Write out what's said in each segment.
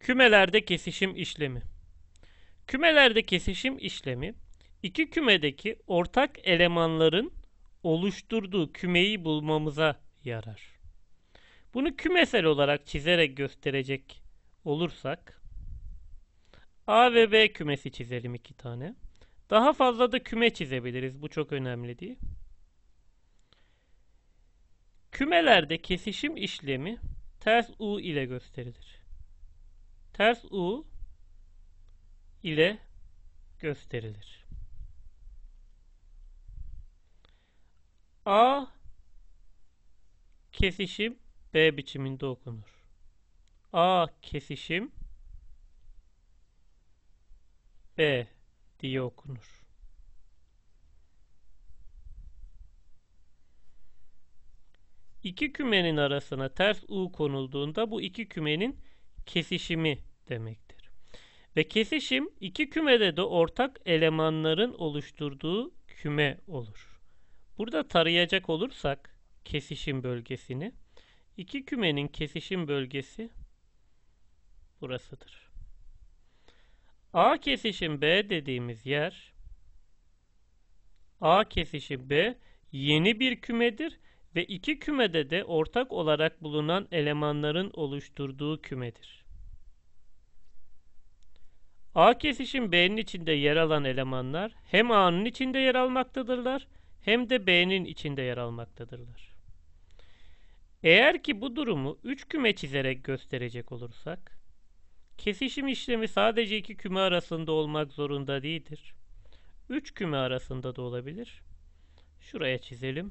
Kümelerde kesişim işlemi. Kümelerde kesişim işlemi iki kümedeki ortak elemanların oluşturduğu kümeyi bulmamıza yarar. Bunu kümesel olarak çizerek gösterecek olursak A ve B kümesi çizelim iki tane. Daha fazla da küme çizebiliriz. Bu çok önemli değil. Kümelerde kesişim işlemi ters U ile gösterilir ters U ile gösterilir. A kesişim B biçiminde okunur. A kesişim B diye okunur. İki kümenin arasına ters U konulduğunda bu iki kümenin kesişimi demektir. Ve kesişim iki kümede de ortak elemanların oluşturduğu küme olur. Burada tarayacak olursak kesişim bölgesini iki kümenin kesişim bölgesi burasıdır. A kesişim B dediğimiz yer A kesişim B yeni bir kümedir ve iki kümede de ortak olarak bulunan elemanların oluşturduğu kümedir. A kesişim B'nin içinde yer alan elemanlar hem A'nın içinde yer almaktadırlar hem de B'nin içinde yer almaktadırlar. Eğer ki bu durumu 3 küme çizerek gösterecek olursak, kesişim işlemi sadece iki küme arasında olmak zorunda değildir. 3 küme arasında da olabilir. Şuraya çizelim.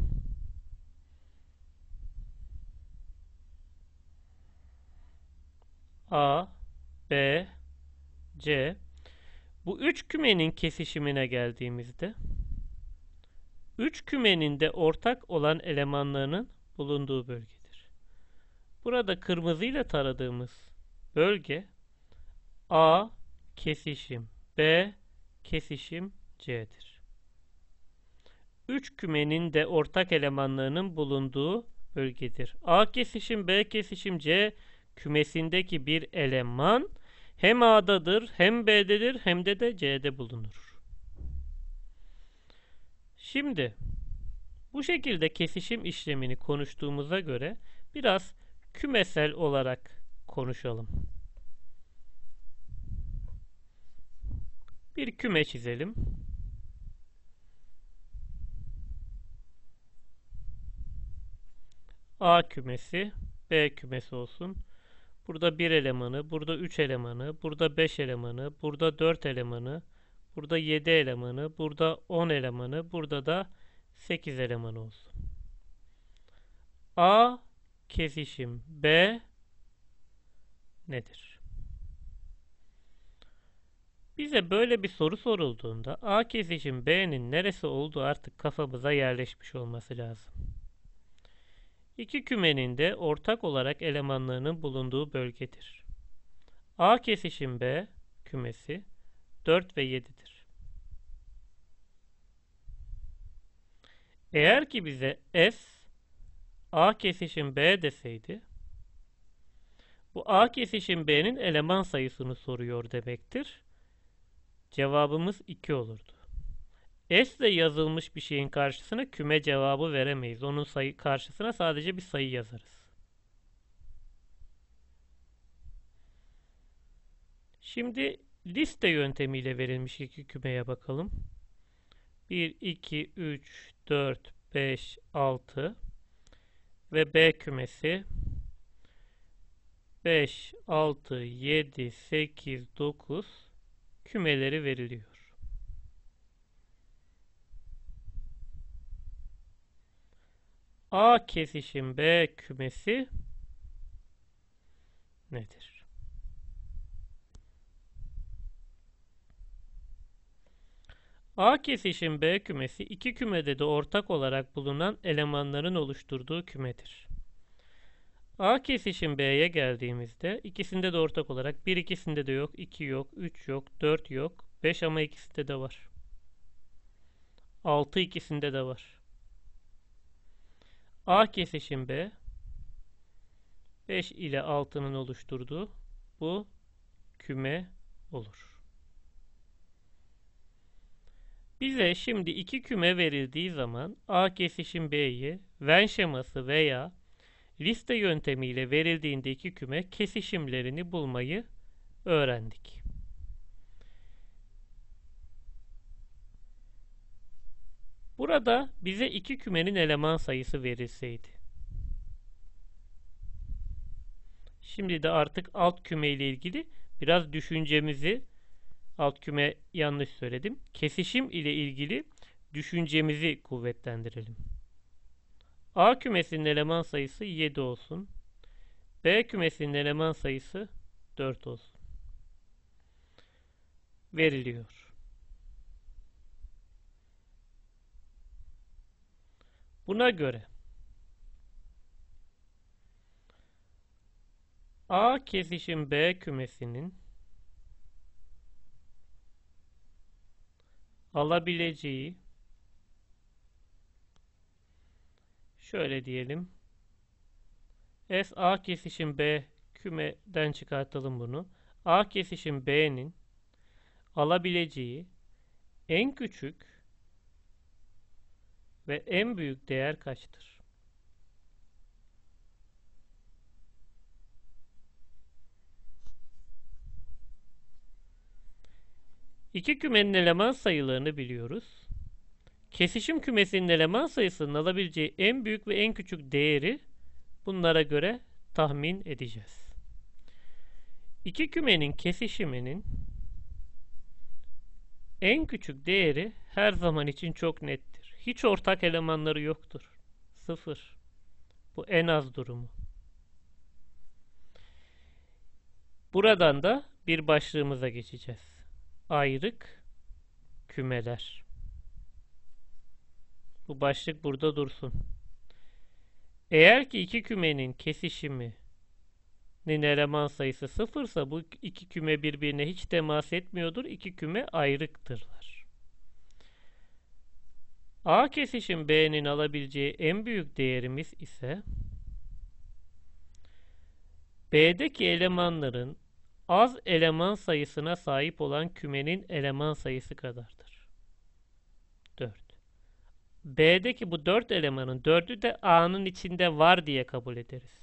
A, B, C. Bu üç kümenin kesişimine geldiğimizde üç kümenin de ortak olan elemanlarının bulunduğu bölgedir. Burada kırmızıyla taradığımız bölge A kesişim B kesişim C'dir. Üç kümenin de ortak elemanlarının bulunduğu bölgedir. A kesişim B kesişim C kümesindeki bir eleman hem A'dadır, hem B'dedir, hem de de C'de bulunur. Şimdi bu şekilde kesişim işlemini konuştuğumuza göre biraz kümesel olarak konuşalım. Bir küme çizelim. A kümesi, B kümesi olsun. Burada 1 elemanı, burada 3 elemanı, burada 5 elemanı, burada 4 elemanı, burada 7 elemanı, burada 10 elemanı, burada da 8 elemanı olsun. A kesişim B nedir? Bize böyle bir soru sorulduğunda A kesişim B'nin neresi olduğu artık kafamıza yerleşmiş olması lazım iki kümenin de ortak olarak elemanlarının bulunduğu bölgedir. A kesişim B kümesi 4 ve 7'dir. Eğer ki bize S A kesişim B deseydi bu A kesişim B'nin eleman sayısını soruyor demektir. Cevabımız 2 olurdu. S ile yazılmış bir şeyin karşısına küme cevabı veremeyiz. Onun sayı karşısına sadece bir sayı yazarız. Şimdi liste yöntemiyle verilmiş iki kümeye bakalım. 1, 2, 3, 4, 5, 6 ve B kümesi 5, 6, 7, 8, 9 kümeleri veriliyor. A kesişim B kümesi nedir? A kesişim B kümesi iki kümede de ortak olarak bulunan elemanların oluşturduğu kümedir. A kesişim B'ye geldiğimizde ikisinde de ortak olarak bir ikisinde de yok, 2 yok, 3 yok, 4 yok, 5 ama ikisinde de var. 6 ikisinde de var. A kesişim B 5 ile 6'nın oluşturduğu bu küme olur. Bize şimdi iki küme verildiği zaman A kesişim B'yi Venn şeması veya liste yöntemiyle verildiğinde iki küme kesişimlerini bulmayı öğrendik. Burada bize iki kümenin eleman sayısı verilseydi. Şimdi de artık alt küme ile ilgili biraz düşüncemizi alt küme yanlış söyledim. Kesişim ile ilgili düşüncemizi kuvvetlendirelim. A kümesinin eleman sayısı 7 olsun. B kümesinin eleman sayısı 4 olsun. Veriliyor. Buna göre A kesişim B kümesinin alabileceği şöyle diyelim S A kesişim B kümeden çıkartalım bunu. A kesişim B'nin alabileceği en küçük ve en büyük değer kaçtır? İki kümenin eleman sayılarını biliyoruz. Kesişim kümesinin eleman sayısının alabileceği en büyük ve en küçük değeri bunlara göre tahmin edeceğiz. İki kümenin kesişiminin en küçük değeri her zaman için çok net hiç ortak elemanları yoktur. Sıfır. Bu en az durumu. Buradan da bir başlığımıza geçeceğiz. Ayrık kümeler. Bu başlık burada dursun. Eğer ki iki kümenin kesişimi nin eleman sayısı sıfırsa bu iki küme birbirine hiç temas etmiyordur. İki küme ayrıktırlar. A kesişim B'nin alabileceği en büyük değerimiz ise B'deki elemanların az eleman sayısına sahip olan kümenin eleman sayısı kadardır. 4. B'deki bu 4 elemanın 4'ü de A'nın içinde var diye kabul ederiz.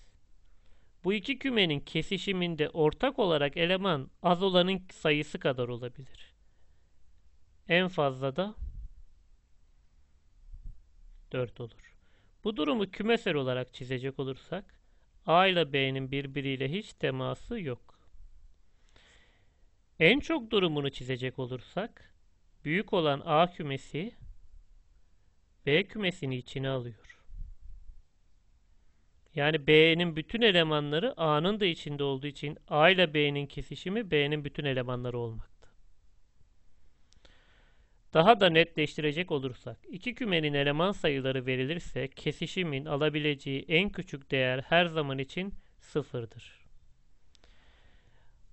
Bu iki kümenin kesişiminde ortak olarak eleman az olanın sayısı kadar olabilir. En fazla da 4 olur. Bu durumu kümesel olarak çizecek olursak A ile B'nin birbiriyle hiç teması yok. En çok durumunu çizecek olursak büyük olan A kümesi B kümesini içine alıyor. Yani B'nin bütün elemanları A'nın da içinde olduğu için A ile B'nin kesişimi B'nin bütün elemanları olmak. Daha da netleştirecek olursak, iki kümenin eleman sayıları verilirse kesişimin alabileceği en küçük değer her zaman için sıfırdır.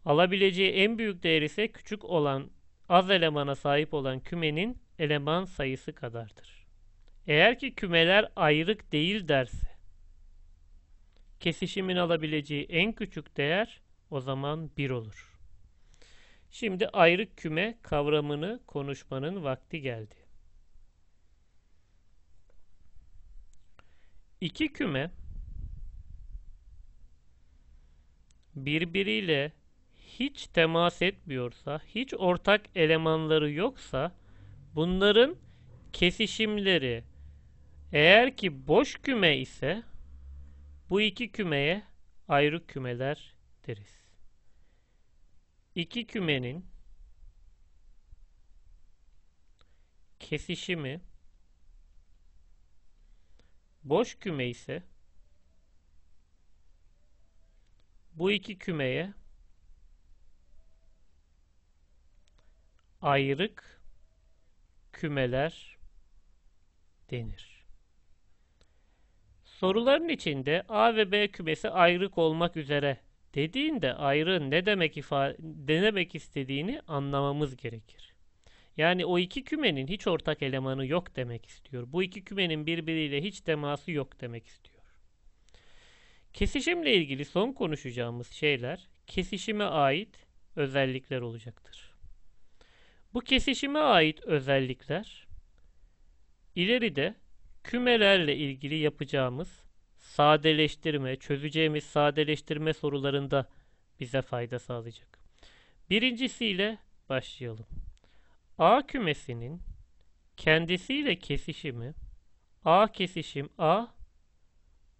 Alabileceği en büyük değer ise küçük olan, az elemana sahip olan kümenin eleman sayısı kadardır. Eğer ki kümeler ayrık değil derse, kesişimin alabileceği en küçük değer o zaman 1 olur. Şimdi ayrık küme kavramını konuşmanın vakti geldi. İki küme birbiriyle hiç temas etmiyorsa, hiç ortak elemanları yoksa bunların kesişimleri eğer ki boş küme ise bu iki kümeye ayrı kümeler deriz iki kümenin kesişimi boş küme ise bu iki kümeye ayrık kümeler denir. Soruların içinde A ve B kümesi ayrık olmak üzere dediğinde ayrı ne demek ifade ne demek istediğini anlamamız gerekir. Yani o iki kümenin hiç ortak elemanı yok demek istiyor. Bu iki kümenin birbiriyle hiç teması yok demek istiyor. Kesişimle ilgili son konuşacağımız şeyler kesişime ait özellikler olacaktır. Bu kesişime ait özellikler ileride kümelerle ilgili yapacağımız sadeleştirme, çözeceğimiz sadeleştirme sorularında bize fayda sağlayacak. Birincisiyle başlayalım. A kümesinin kendisiyle kesişimi A kesişim A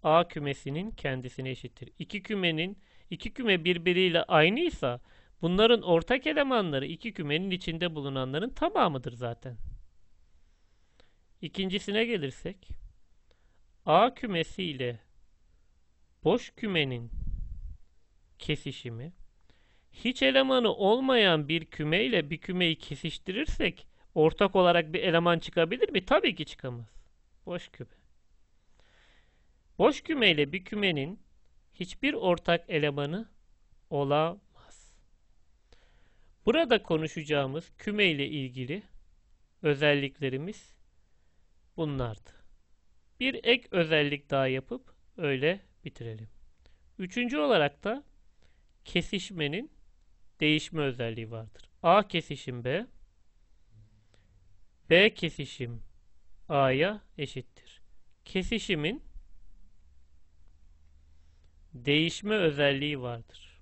A kümesinin kendisine eşittir. İki kümenin iki küme birbiriyle aynıysa bunların ortak elemanları iki kümenin içinde bulunanların tamamıdır zaten. İkincisine gelirsek A kümesi ile boş kümenin kesişimi hiç elemanı olmayan bir küme ile bir kümeyi kesiştirirsek ortak olarak bir eleman çıkabilir mi? Tabii ki çıkamaz. Boş küme. Boş küme ile bir kümenin hiçbir ortak elemanı olamaz. Burada konuşacağımız küme ile ilgili özelliklerimiz bunlardı bir ek özellik daha yapıp öyle bitirelim. Üçüncü olarak da kesişmenin değişme özelliği vardır. A kesişim B, B kesişim A'ya eşittir. Kesişimin değişme özelliği vardır.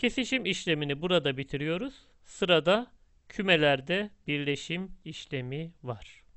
Kesişim işlemini burada bitiriyoruz. Sırada kümelerde birleşim işlemi var.